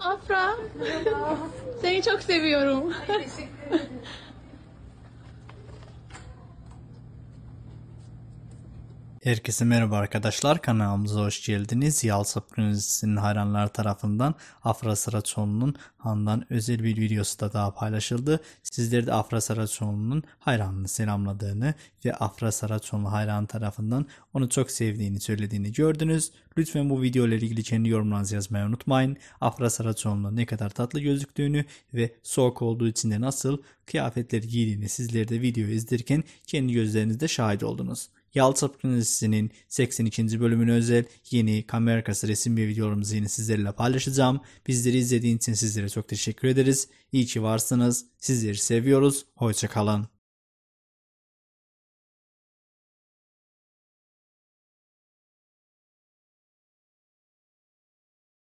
Afra. Seni çok seviyorum. Ay, teşekkür ederim. Herkese merhaba arkadaşlar kanalımıza hoş geldiniz. Yalsa Prensi'nin hayranları tarafından Afra Saraçoğlu'nun Handan özel bir videosu da daha paylaşıldı. Sizler de Afra Saraçoğlu'nun hayranını selamladığını ve Afra Saraçoğlu hayran tarafından onu çok sevdiğini söylediğini gördünüz. Lütfen bu video ile ilgili kendi yorumlarınızı yazmayı unutmayın. Afra Saraçoğlu'nun ne kadar tatlı gözüktüğünü ve soğuk olduğu için de nasıl kıyafetleri giydiğini sizleri de videoyu izlerken kendi gözlerinizde şahit oldunuz. Yalçın Prensi'nin 82. bölümüne özel yeni kamera resim bir videolarımızı yine sizlerle paylaşacağım. Bizleri izlediğiniz için sizlere çok teşekkür ederiz. İyi ki varsınız. Sizleri seviyoruz. Hoşçakalın.